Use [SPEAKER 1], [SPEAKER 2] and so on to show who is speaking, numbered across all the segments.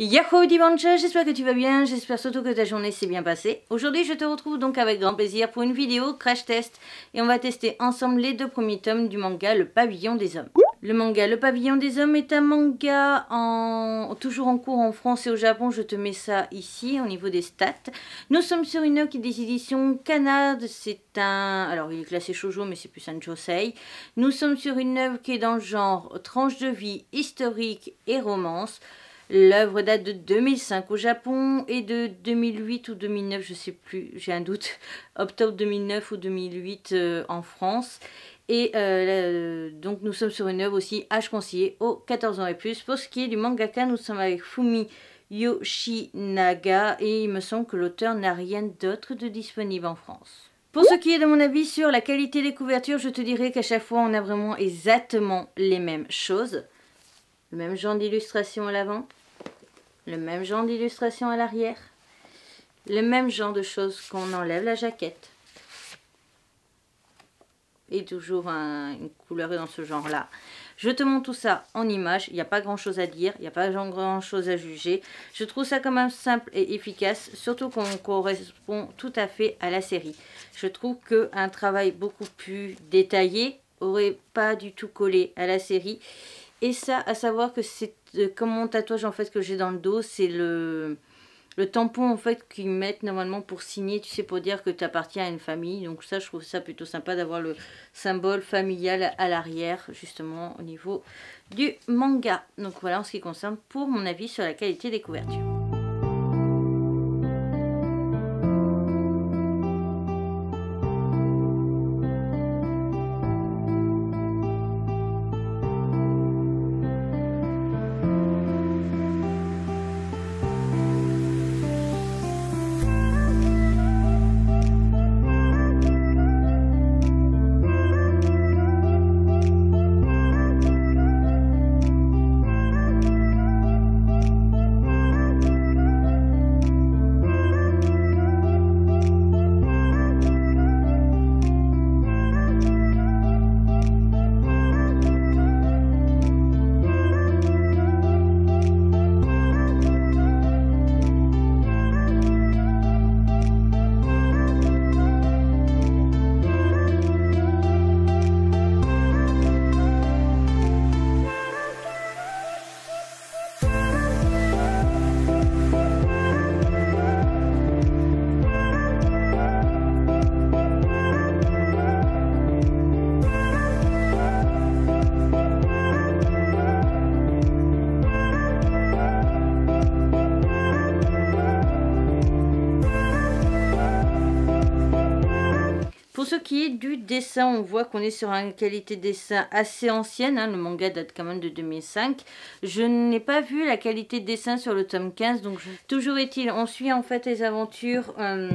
[SPEAKER 1] Yahoo Dimanche, j'espère que tu vas bien, j'espère surtout que ta journée s'est bien passée. Aujourd'hui je te retrouve donc avec grand plaisir pour une vidéo crash test et on va tester ensemble les deux premiers tomes du manga Le Pavillon des Hommes. Le manga Le Pavillon des Hommes est un manga en... toujours en cours en France et au Japon. Je te mets ça ici au niveau des stats. Nous sommes sur une œuvre des éditions Canard. C'est un... Alors il est classé shoujo mais c'est plus un josei. Nous sommes sur une œuvre qui est dans le genre tranche de vie, historique et romance. L'œuvre date de 2005 au Japon et de 2008 ou 2009, je sais plus, j'ai un doute, octobre 2009 ou 2008 euh, en France. Et euh, euh, donc nous sommes sur une œuvre aussi âge conseillé aux 14 ans et plus. Pour ce qui est du mangaka, nous sommes avec Fumi Yoshinaga et il me semble que l'auteur n'a rien d'autre de disponible en France. Pour ce qui est de mon avis sur la qualité des couvertures, je te dirais qu'à chaque fois on a vraiment exactement les mêmes choses. Le même genre d'illustration à l'avant, le même genre d'illustration à l'arrière, le même genre de choses qu'on enlève la jaquette. Et toujours une couleur dans ce genre-là. Je te montre tout ça en image. Il n'y a pas grand-chose à dire. Il n'y a pas grand-chose à juger. Je trouve ça quand même simple et efficace. Surtout qu'on correspond tout à fait à la série. Je trouve qu'un travail beaucoup plus détaillé aurait pas du tout collé à la série. Et ça, à savoir que c'est euh, comme mon tatouage en fait que j'ai dans le dos, c'est le, le tampon en fait qu'ils mettent normalement pour signer, tu sais, pour dire que tu appartiens à une famille. Donc ça, je trouve ça plutôt sympa d'avoir le symbole familial à l'arrière, justement, au niveau du manga. Donc voilà en ce qui concerne pour mon avis sur la qualité des couvertures. du dessin, on voit qu'on est sur une qualité dessin assez ancienne. Hein. le manga date quand même de 2005. Je n'ai pas vu la qualité de dessin sur le tome 15. Donc, toujours est-il, on suit en fait les aventures... Euh,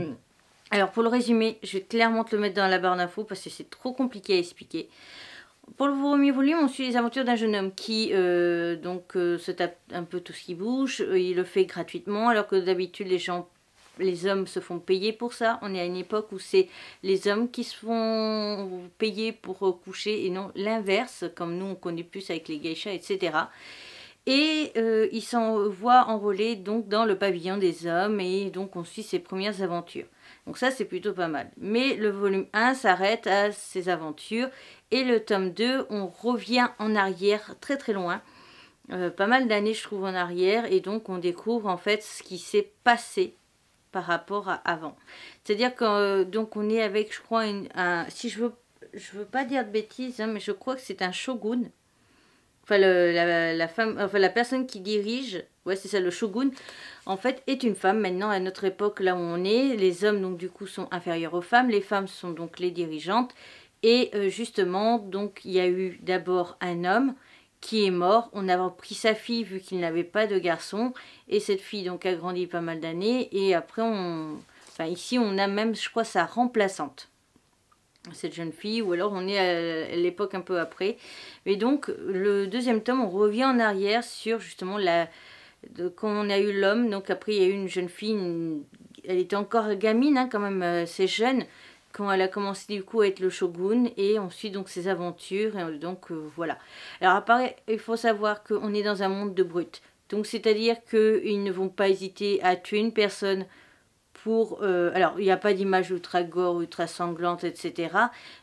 [SPEAKER 1] alors, pour le résumer, je vais clairement te le mettre dans la barre d'infos parce que c'est trop compliqué à expliquer. Pour le premier volume, on suit les aventures d'un jeune homme qui euh, donc euh, se tape un peu tout ce qui bouge. Il le fait gratuitement, alors que d'habitude les gens les hommes se font payer pour ça. On est à une époque où c'est les hommes qui se font payer pour coucher et non l'inverse, comme nous on connaît plus avec les geishas, etc. Et euh, ils s'en voient enrôlé donc dans le pavillon des hommes et donc on suit ses premières aventures. Donc ça c'est plutôt pas mal. Mais le volume 1 s'arrête à ses aventures et le tome 2 on revient en arrière très très loin. Euh, pas mal d'années je trouve en arrière et donc on découvre en fait ce qui s'est passé par rapport à avant. C'est-à-dire que euh, donc on est avec, je crois, un, si je veux, je veux pas dire de bêtises, hein, mais je crois que c'est un shogun. Enfin, la, femme, enfin, la personne qui dirige, ouais, c'est ça, le shogun, en fait, est une femme. Maintenant, à notre époque, là où on est, les hommes, donc, du coup, sont inférieurs aux femmes. Les femmes sont donc les dirigeantes. Et euh, justement, donc, il y a eu d'abord un homme qui est mort. On a repris sa fille vu qu'il n'avait pas de garçon. Et cette fille donc a grandi pas mal d'années. Et après, on... ici, on a même, je crois, sa remplaçante. Cette jeune fille, ou alors on est à l'époque un peu après. Mais donc, le deuxième tome, on revient en arrière sur justement la... Quand on a eu l'homme, donc après il y a eu une jeune fille, elle était encore gamine hein, quand même, euh, c'est jeune quand elle a commencé du coup à être le shogun et on suit donc ses aventures et donc euh, voilà. Alors après il faut savoir qu'on est dans un monde de brutes. Donc c'est-à-dire qu'ils ne vont pas hésiter à tuer une personne pour... Euh, alors il n'y a pas d'image ultra gore, ultra sanglante, etc.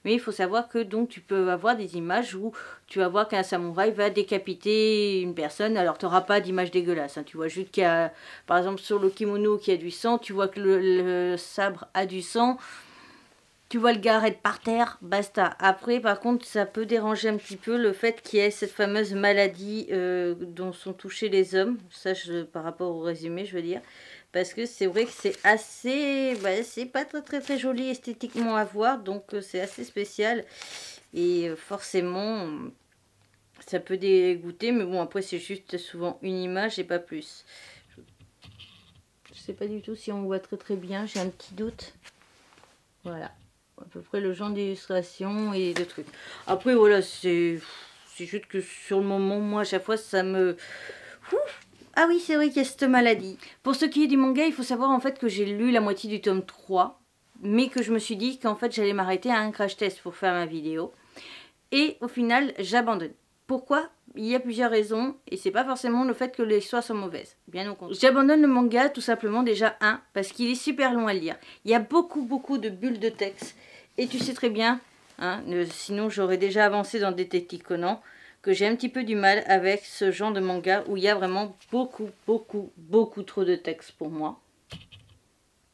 [SPEAKER 1] Mais il faut savoir que donc tu peux avoir des images où tu vas voir qu'un samouraï va décapiter une personne. Alors tu n'auras pas d'image dégueulasse. Hein. Tu vois juste qu'il y a, par exemple sur le kimono qui a du sang, tu vois que le sabre a du sang tu vois le être par terre, basta. Après, par contre, ça peut déranger un petit peu le fait qu'il y ait cette fameuse maladie euh, dont sont touchés les hommes. Ça, par rapport au résumé, je veux dire. Parce que c'est vrai que c'est assez... Bah, c'est pas très, très très joli esthétiquement à voir, donc euh, c'est assez spécial. Et euh, forcément, ça peut dégoûter, mais bon, après, c'est juste souvent une image et pas plus. Je sais pas du tout si on voit très très bien, j'ai un petit doute. Voilà à peu près le genre d'illustration et de trucs. Après, voilà, c'est juste que sur le moment, moi, à chaque fois, ça me... ah oui, c'est vrai qu'il y a cette maladie. Pour ce qui est du manga, il faut savoir en fait que j'ai lu la moitié du tome 3, mais que je me suis dit qu'en fait, j'allais m'arrêter à un crash test pour faire ma vidéo. Et au final, j'abandonne. Pourquoi Il y a plusieurs raisons et c'est pas forcément le fait que les histoires sont mauvaises. Bien au contraire. J'abandonne le manga tout simplement déjà un parce qu'il est super long à lire. Il y a beaucoup beaucoup de bulles de texte et tu sais très bien, hein, sinon j'aurais déjà avancé dans des Conan que j'ai un petit peu du mal avec ce genre de manga où il y a vraiment beaucoup beaucoup beaucoup trop de texte pour moi.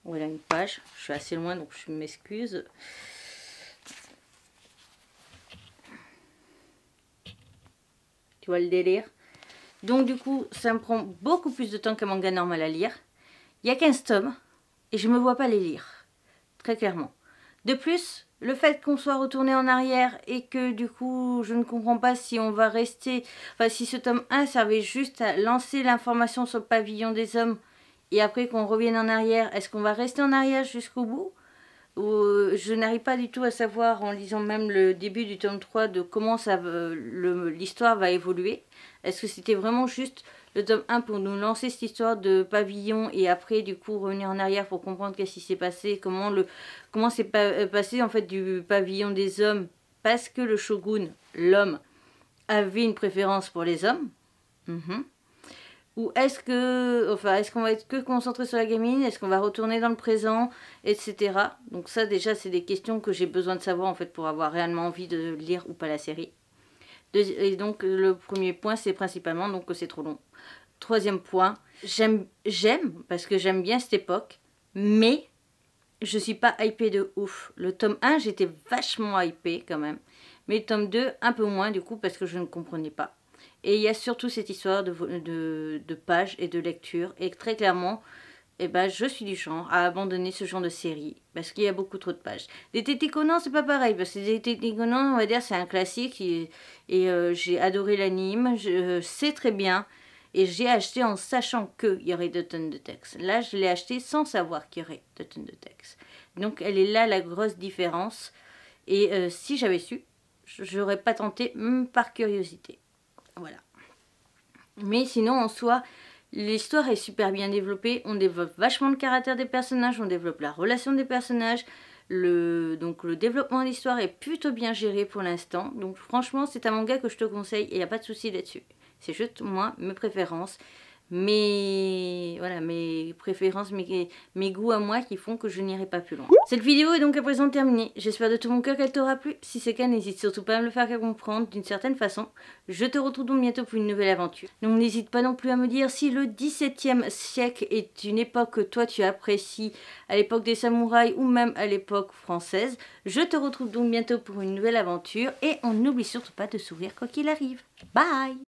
[SPEAKER 1] Voilà une page. Je suis assez loin donc je m'excuse. Tu vois le délire Donc du coup, ça me prend beaucoup plus de temps qu'un manga normal à lire. Il y a 15 tomes et je me vois pas les lire, très clairement. De plus, le fait qu'on soit retourné en arrière et que du coup, je ne comprends pas si on va rester... Enfin, si ce tome 1 servait juste à lancer l'information sur le pavillon des hommes et après qu'on revienne en arrière, est-ce qu'on va rester en arrière jusqu'au bout je n'arrive pas du tout à savoir, en lisant même le début du tome 3, de comment l'histoire va évoluer. Est-ce que c'était vraiment juste le tome 1 pour nous lancer cette histoire de pavillon et après, du coup, revenir en arrière pour comprendre qu'est-ce qui s'est passé, comment le comment s'est euh, passé en fait du pavillon des hommes parce que le shogun, l'homme, avait une préférence pour les hommes. Mmh ou est-ce que, enfin, est-ce qu'on va être que concentré sur la gamine Est-ce qu'on va retourner dans le présent, etc. Donc ça, déjà, c'est des questions que j'ai besoin de savoir en fait pour avoir réellement envie de lire ou pas la série. Et donc le premier point, c'est principalement donc que c'est trop long. Troisième point, j'aime, j'aime parce que j'aime bien cette époque, mais je suis pas hypée de ouf. Le tome 1, j'étais vachement hypée quand même, mais le tome 2, un peu moins du coup parce que je ne comprenais pas. Et il y a surtout cette histoire de, de, pages et de lecture. Et très clairement, et eh ben, je suis du genre à abandonner ce genre de série parce qu'il y a beaucoup trop de pages. Les Conan, c'est pas pareil parce que les Conan, on va dire, c'est un classique et, euh, j'ai adoré l'anime, je euh, sais très bien et j'ai acheté en sachant qu'il y aurait deux tonnes de texte. Là, je l'ai acheté sans savoir qu'il y aurait deux tonnes de texte. Donc, elle est là la grosse différence. Et euh, si j'avais su, j'aurais pas tenté, hmm, par curiosité. Voilà. Mais sinon, en soi, l'histoire est super bien développée. On développe vachement le caractère des personnages, on développe la relation des personnages. Le, donc le développement de l'histoire est plutôt bien géré pour l'instant. Donc franchement, c'est un manga que je te conseille et il n'y a pas de souci là-dessus. C'est juste moi, mes préférences mes, voilà, mes préférences, mes, goûts à moi qui font que je n'irai pas plus loin. Cette vidéo est donc à présent terminée. J'espère de tout mon cœur qu'elle t'aura plu. Si c'est le cas, n'hésite surtout pas à me le faire comprendre d'une certaine façon. Je te retrouve donc bientôt pour une nouvelle aventure. Donc n'hésite pas non plus à me dire si le 17e siècle est une époque que toi tu apprécies à l'époque des samouraïs ou même à l'époque française. Je te retrouve donc bientôt pour une nouvelle aventure et on n'oublie surtout pas de sourire quoi qu'il arrive. Bye